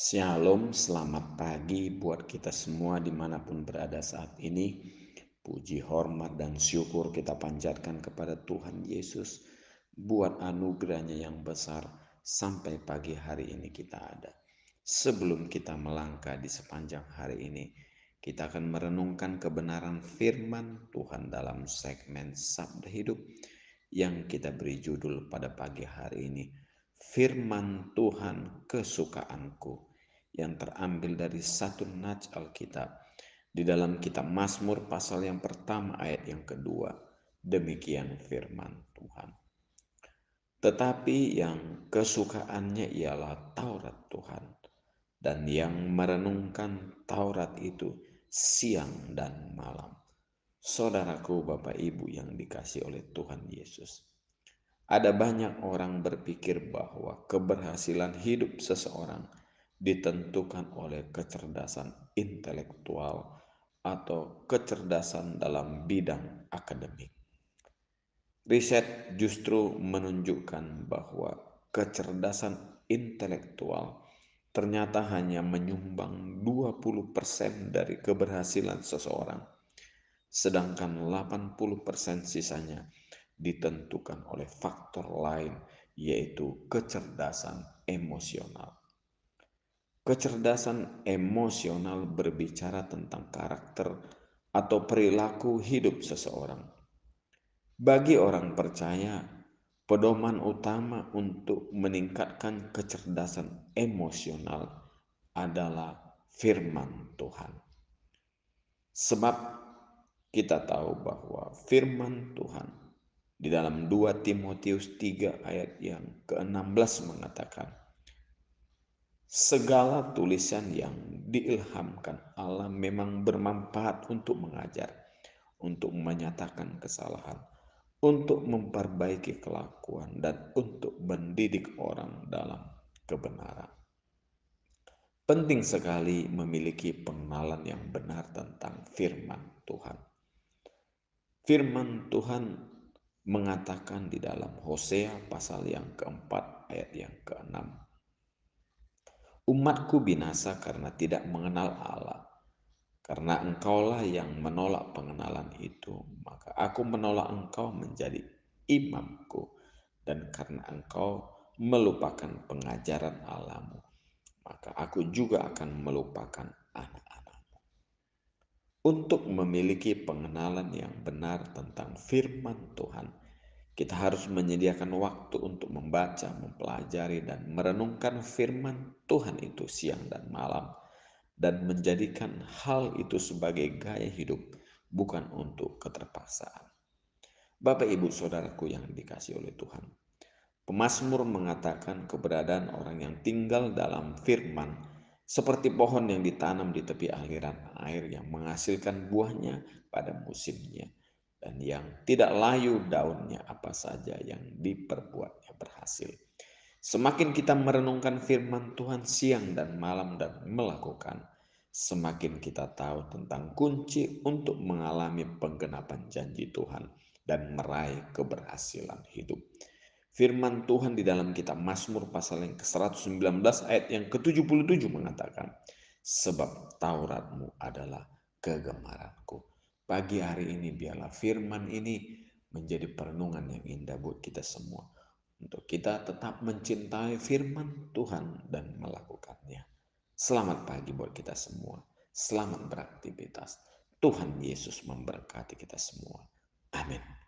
Shalom, selamat pagi buat kita semua dimanapun berada saat ini. Puji, hormat, dan syukur kita panjatkan kepada Tuhan Yesus buat anugerahnya yang besar sampai pagi hari ini kita ada. Sebelum kita melangkah di sepanjang hari ini, kita akan merenungkan kebenaran firman Tuhan dalam segmen Sabda Hidup yang kita beri judul pada pagi hari ini. Firman Tuhan kesukaanku yang terambil dari satu naj Alkitab di dalam kitab Mazmur pasal yang pertama ayat yang kedua. Demikian firman Tuhan. Tetapi yang kesukaannya ialah Taurat Tuhan dan yang merenungkan Taurat itu siang dan malam. Saudaraku, Bapak Ibu yang dikasih oleh Tuhan Yesus. Ada banyak orang berpikir bahwa keberhasilan hidup seseorang ditentukan oleh kecerdasan intelektual atau kecerdasan dalam bidang akademik. Riset justru menunjukkan bahwa kecerdasan intelektual ternyata hanya menyumbang 20% dari keberhasilan seseorang, sedangkan 80% sisanya ditentukan oleh faktor lain yaitu kecerdasan emosional. Kecerdasan emosional berbicara tentang karakter atau perilaku hidup seseorang. Bagi orang percaya, pedoman utama untuk meningkatkan kecerdasan emosional adalah firman Tuhan. Sebab kita tahu bahwa firman Tuhan di dalam 2 Timotius 3 ayat yang ke-16 mengatakan, segala tulisan yang diilhamkan Allah memang bermanfaat untuk mengajar, untuk menyatakan kesalahan, untuk memperbaiki kelakuan, dan untuk mendidik orang dalam kebenaran. Penting sekali memiliki pengenalan yang benar tentang firman Tuhan. Firman Tuhan mengatakan di dalam Hosea pasal yang keempat ayat yang keenam Umatku binasa karena tidak mengenal Allah. Karena engkaulah yang menolak pengenalan itu, maka aku menolak engkau menjadi imamku. Dan karena engkau melupakan pengajaran Alamu, maka aku juga akan melupakan anak-anakmu. Untuk memiliki pengenalan yang benar tentang firman Tuhan, kita harus menyediakan waktu untuk membaca, mempelajari, dan merenungkan firman Tuhan itu siang dan malam, dan menjadikan hal itu sebagai gaya hidup, bukan untuk keterpaksaan. Bapak, ibu, saudaraku yang dikasih oleh Tuhan, Pemasmur mengatakan keberadaan orang yang tinggal dalam firman seperti pohon yang ditanam di tepi aliran air yang menghasilkan buahnya pada musimnya dan yang tidak layu daunnya apa saja yang diperbuatnya berhasil. Semakin kita merenungkan firman Tuhan siang dan malam dan melakukan, semakin kita tahu tentang kunci untuk mengalami penggenapan janji Tuhan dan meraih keberhasilan hidup. Firman Tuhan di dalam kitab Mazmur pasal yang ke-119 ayat yang ke-77 mengatakan, Sebab Tauratmu adalah kegemaranku. Pagi hari ini biarlah firman ini menjadi perenungan yang indah buat kita semua. Untuk kita tetap mencintai firman Tuhan dan melakukannya. Selamat pagi buat kita semua. Selamat beraktivitas. Tuhan Yesus memberkati kita semua. Amin.